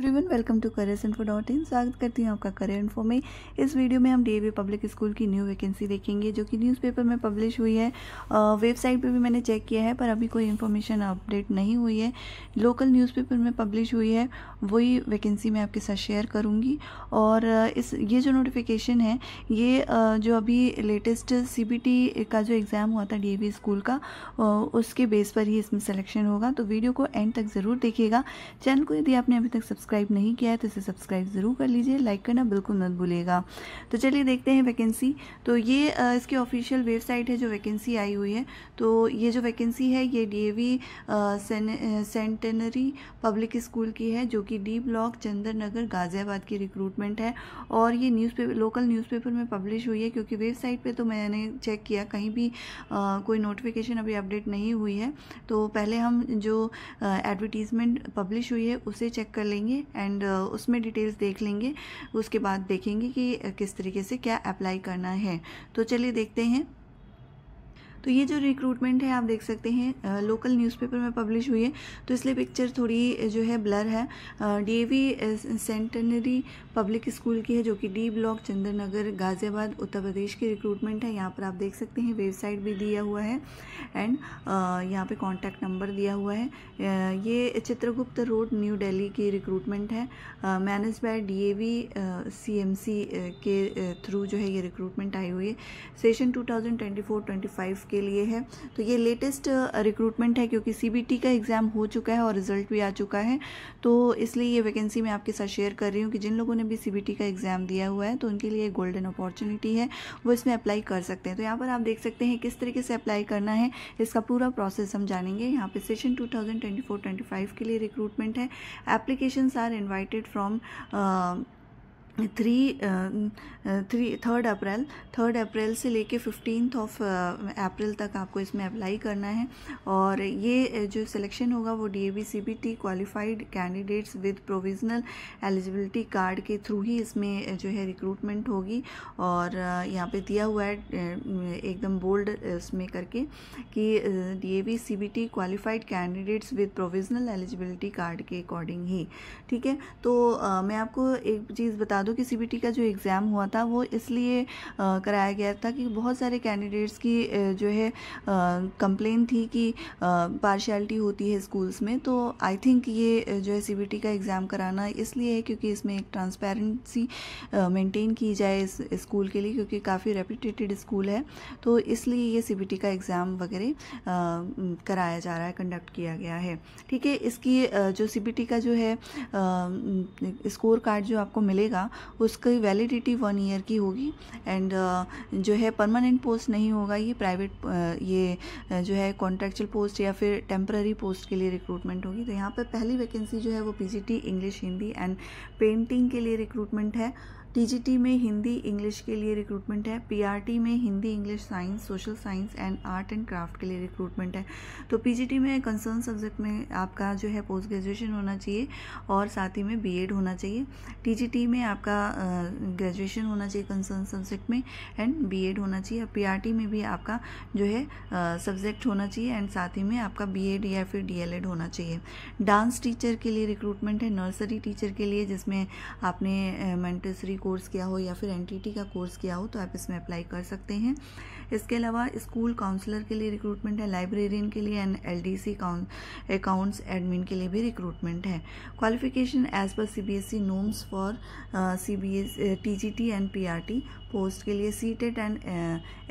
everyone welcome to career info dot in स्वागत करती हूँ आपका करियर इन्फो में इस वीडियो में हम डी ए पब्लिक स्कूल की न्यू वैकेंसी देखेंगे जो कि न्यूज़पेपर में पब्लिश हुई है वेबसाइट पे भी मैंने चेक किया है पर अभी कोई इन्फॉर्मेशन अपडेट नहीं हुई है लोकल न्यूज़पेपर में पब्लिश हुई है वही वैकेंसी मैं आपके साथ शेयर करूँगी और इस ये जो नोटिफिकेशन है ये जो अभी लेटेस्ट सी का जो एग्ज़ाम हुआ था डी स्कूल का उसके बेस पर ही इसमें सेलेक्शन होगा तो वीडियो को एंड तक ज़रूर देखिएगा चैनल को यदि आपने अभी तक सब्सक्राइब सब्सक्राइब नहीं किया है तो इसे सब्सक्राइब ज़रूर कर लीजिए लाइक करना बिल्कुल मत भूलिएगा तो चलिए देखते हैं वैकेंसी तो ये इसकी ऑफिशियल वेबसाइट है जो वैकेंसी आई हुई है तो ये जो वैकेंसी है ये डी सेंटेनरी पब्लिक स्कूल की है जो कि डी ब्लॉक नगर गाज़ियाबाद की रिक्रूटमेंट है और ये न्यूज़पेपर लोकल न्यूज़पेपर में पब्लिश हुई है क्योंकि वेबसाइट पे तो मैंने चेक किया कहीं भी आ, कोई नोटिफिकेशन अभी अपडेट नहीं हुई है तो पहले हम जो एडवर्टीज़मेंट पब्लिश हुई है उसे चेक कर लेंगे एंड उसमें डिटेल्स देख लेंगे उसके बाद देखेंगे कि किस तरीके से क्या अप्लाई करना है तो चलिए देखते हैं तो ये जो रिक्रूटमेंट है आप देख सकते हैं लोकल न्यूज़पेपर में पब्लिश हुई है तो इसलिए पिक्चर थोड़ी जो है ब्लर है डीएवी सेंटनरी पब्लिक स्कूल की है जो कि डी ब्लॉक चंद्रनगर गाज़ियाबाद उत्तर प्रदेश की रिक्रूटमेंट है यहाँ पर आप देख सकते हैं वेबसाइट भी दिया हुआ है एंड यहाँ पर कॉन्टैक्ट नंबर दिया हुआ है ये चित्रगुप्त रोड न्यू डेली की रिक्रूटमेंट है manage by D A V C M C के थ्रू जो है ये रिक्रूटमेंट आई हुई है session two thousand twenty four twenty five के लिए है तो ये लेटेस्ट रिक्रूटमेंट uh, है क्योंकि सी का एग्ज़ाम हो चुका है और रिज़ल्ट भी आ चुका है तो इसलिए ये वैकेंसी मैं आपके साथ शेयर कर रही हूँ कि जिन लोगों ने भी सी का एग्ज़ाम दिया हुआ है तो उनके लिए गोल्डन अपॉर्चुनिटी है वो इसमें अप्लाई कर सकते हैं तो यहाँ पर आप देख सकते हैं किस तरीके से अप्लाई करना है इसका पूरा प्रोसेस हम जानेंगे यहाँ पे सेशन 2024-25 के लिए रिक्रूटमेंट है application are invited from three three third April third April से लेके फिफ्टीन ऑफ अप्रैल तक आपको इसमें अप्लाई करना है और ये uh, जो सिलेक्शन होगा वो D A B C B T qualified candidates with provisional eligibility card के थ्रू ही इसमें uh, जो है रिक्रूटमेंट होगी और uh, यहाँ पे दिया हुआ है एकदम बोल्ड इसमें करके कि D A B C B T qualified candidates with provisional eligibility card के अकॉर्डिंग ही ठीक है तो मैं आपको एक चीज़ बता बता दूं कि सी का जो एग्ज़ाम हुआ था वो इसलिए कराया गया था कि बहुत सारे कैंडिडेट्स की जो है कंप्लेन थी कि पार्शियलिटी होती है स्कूल्स में तो आई थिंक ये जो है सी का एग्ज़ाम कराना इसलिए है क्योंकि इसमें एक ट्रांसपेरेंसी मेंटेन की जाए इस स्कूल के लिए क्योंकि काफ़ी रेपूटेटेड स्कूल है तो इसलिए ये सी का एग्ज़ाम वगैरह कराया जा रहा है कंडक्ट किया गया है ठीक है इसकी जो सी का जो है स्कोर कार्ड जो आपको मिलेगा उसकी वैलिडिटी वन ईयर की होगी एंड uh, जो है परमानेंट पोस्ट नहीं होगा ये प्राइवेट uh, ये uh, जो है कॉन्ट्रेक्चुअल पोस्ट या फिर टेम्प्ररी पोस्ट के लिए रिक्रूटमेंट होगी तो यहाँ पर पहली वैकेंसी जो है वो P English Hindi and painting के लिए रिक्रूटमेंट है टी में हिंदी इंग्लिश के लिए रिक्रूटमेंट है पी में Hindi English science social science and art and craft के लिए रिक्रूटमेंट है तो पी में कंसर्न सब्जेक्ट में आपका जो है पोस्ट ग्रेजुएशन होना चाहिए और साथ ही में बीएड होना चाहिए टी में आपका ग्रेजुएशन होना चाहिए कंसर्न सब्जेक्ट में एंड बी होना चाहिए पी में भी आपका जो है सब्जेक्ट होना चाहिए एंड साथ ही में आपका बी या फिर डी होना चाहिए डांस टीचर के लिए रिक्रूटमेंट है नर्सरी टीचर के लिए जिसमें आपने मेंटेसरी कोर्स किया हो या फिर एन का कोर्स किया हो तो आप इसमें अप्लाई कर सकते हैं इसके अलावा स्कूल काउंसलर के लिए रिक्रूटमेंट है लाइब्रेरियन के लिए and L D C accounts admin के लिए भी रिक्रूटमेंट है qualification as per C B S E norms for C B S T G T and P R T post के लिए C TET and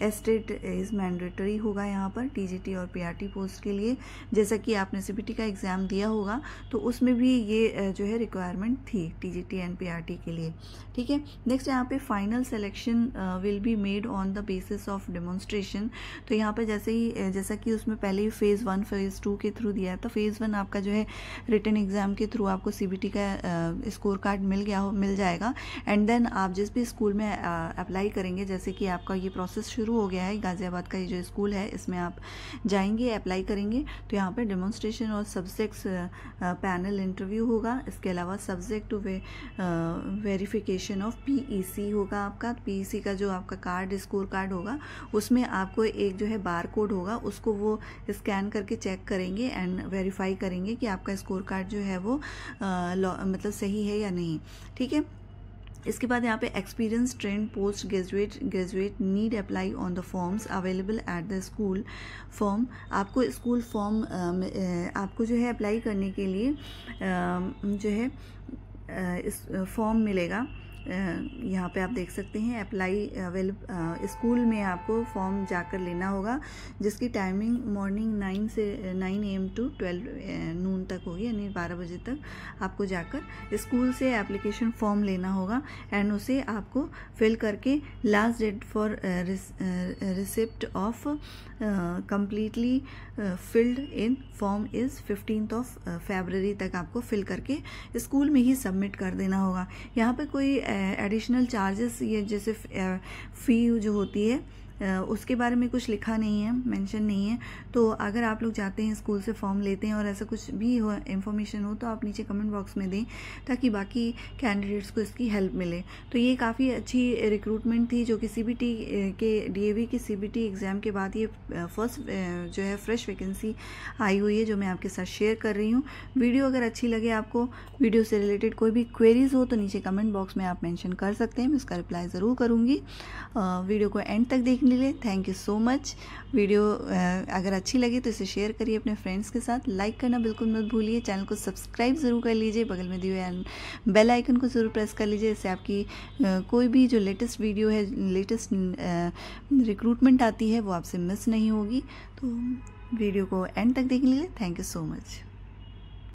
S TET is mandatory होगा यहाँ पर T G T और P R T post के लिए जैसा कि आपने सी बी टी का एग्ज़ाम दिया होगा तो उसमें भी ये uh, जो है रिक्वायरमेंट थी T G T and P R T के लिए ठीक है नेक्स्ट यहाँ पे final selection will be made on the basis of demo demonstration तो यहाँ पर जैसे ही जैसा कि उसमें पहले ही फ़ेज़ वन फेज़ टू के थ्रू दिया है तो फ़ेज़ वन आपका जो है रिटर्न एग्ज़ाम के थ्रू आपको सी का स्कोर कार्ड मिल गया हो मिल जाएगा एंड देन आप जिस भी स्कूल में अप्लाई करेंगे जैसे कि आपका ये प्रोसेस शुरू हो गया है गाज़ियाबाद का ये जो स्कूल है इसमें आप जाएंगे अप्लाई करेंगे तो यहाँ पर डेमोन्स्ट्रेशन और सब्जेक्ट्स पैनल इंटरव्यू होगा इसके अलावा subject to way, verification of PEC होगा आपका पीईसी e का जो आपका कार्ड स्कोर कार्ड होगा उसमें आपको एक जो है बार कोड होगा उसको वो स्कैन करके चेक करेंगे एंड वेरीफाई करेंगे कि आपका स्कोर कार्ड जो है वो आ, मतलब सही है या नहीं ठीक है इसके बाद यहाँ पे experience trained post graduate graduate need apply on the forms available at the school form आपको स्कूल फॉर्म आपको जो है अप्लाई करने के लिए जो है इस फॉर्म मिलेगा यहाँ पे आप देख सकते हैं अप्लाई अवेल स्कूल में आपको फॉर्म जाकर लेना होगा जिसकी टाइमिंग मॉर्निंग नाइन से nine AM to twelve noon तक होगी यानी बारह बजे तक आपको जाकर स्कूल से एप्लीकेशन फॉर्म लेना होगा एंड उसे आपको फिल करके last date for receipt of completely filled in form is fifteen of February तक आपको फिल करके स्कूल में ही सबमिट कर देना होगा यहाँ पर कोई uh, एडिशनल चार्जेस ये जैसे फ़ी जो होती है उसके बारे में कुछ लिखा नहीं है मेंशन नहीं है तो अगर आप लोग जाते हैं स्कूल से फॉर्म लेते हैं और ऐसा कुछ भी हो इन्फॉर्मेशन हो तो आप नीचे कमेंट बॉक्स में दें ताकि बाकी कैंडिडेट्स को इसकी हेल्प मिले तो ये काफ़ी अच्छी रिक्रूटमेंट थी जो कि सी के डी के सी एग्ज़ाम के बाद ये फर्स्ट जो है फ्रेश वैकेंसी आई हुई है जो मैं आपके साथ शेयर कर रही हूँ वीडियो अगर अच्छी लगे आपको वीडियो से रिलेटेड कोई भी क्वेरीज हो तो नीचे कमेंट बॉक्स में आप मैंशन कर सकते हैं मैं उसका रिप्लाई ज़रूर करूँगी वीडियो को एंड तक देखने लिए thank you so much video अगर अच्छी लगी तो इसे शेयर करिए अपने फ्रेंड्स के साथ लाइक करना बिल्कुल मत भूलिए चैनल को सब्सक्राइब ज़रूर कर लीजिए बगल में दिए बेल आइकन को ज़रूर प्रेस कर लीजिए इससे आपकी uh, कोई भी जो लेटेस्ट वीडियो है लेटेस्ट रिक्रूटमेंट uh, आती है वो आपसे मिस नहीं होगी तो वीडियो को एंड तक देखने लिए थैंक यू सो मच